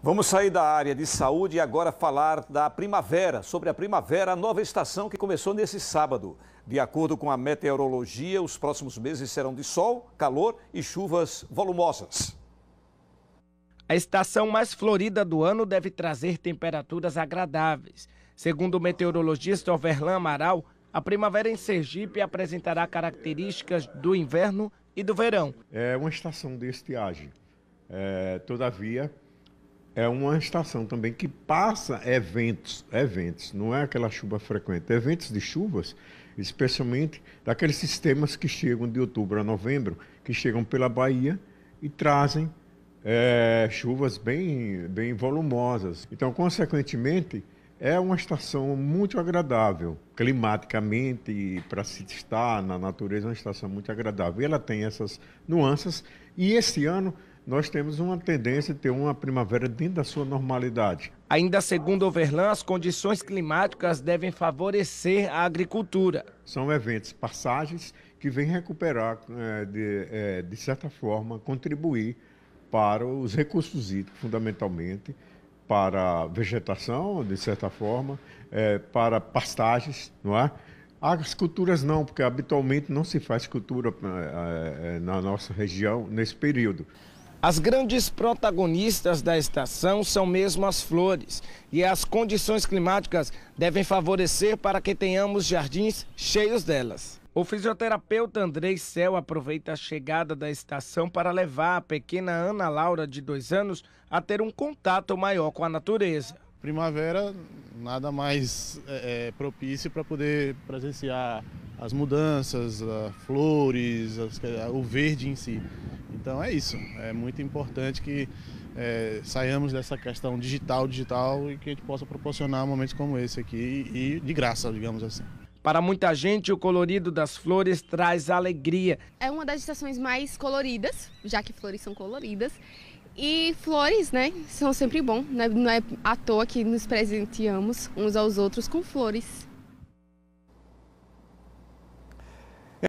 Vamos sair da área de saúde e agora falar da primavera, sobre a primavera, a nova estação que começou nesse sábado. De acordo com a meteorologia, os próximos meses serão de sol, calor e chuvas volumosas. A estação mais florida do ano deve trazer temperaturas agradáveis. Segundo o meteorologista Overlan Amaral, a primavera em Sergipe apresentará características do inverno e do verão. É uma estação de estiagem. É, todavia, é uma estação também que passa eventos, eventos, não é aquela chuva frequente, eventos de chuvas, especialmente daqueles sistemas que chegam de outubro a novembro, que chegam pela Bahia e trazem é, chuvas bem, bem volumosas. Então, consequentemente, é uma estação muito agradável, climaticamente, para se estar na natureza, é uma estação muito agradável. E ela tem essas nuances. E esse ano nós temos uma tendência de ter uma primavera dentro da sua normalidade. Ainda segundo Overlan, as condições climáticas devem favorecer a agricultura. São eventos, passagens que vêm recuperar, eh, eh, de, certa forma, contribuir para os recursos hídricos, fundamentalmente, para vegetação, de certa forma, eh, para pastagens, não é? As culturas não, porque habitualmente não se faz cultura na nossa região nesse período. As grandes protagonistas da estação são mesmo as flores, e as condições climáticas devem favorecer para que tenhamos jardins cheios delas. O fisioterapeuta Andrei Cel aproveita a chegada da estação para levar a pequena Ana Laura, de dois anos, a ter um contato maior com a natureza. Primavera, nada mais é, é propício para poder presenciar as mudanças, as ah, flores, as, ah, o verde em si. Então é isso. É muito importante que é, saiamos dessa questão digital, digital e que a gente possa proporcionar momentos como esse aqui e de graça, digamos assim. Para muita gente, o colorido das flores traz alegria. É uma das estações mais coloridas, já que flores são coloridas. E flores, né, são sempre bom. Né? Não é à toa que nos presenteamos uns aos outros com flores.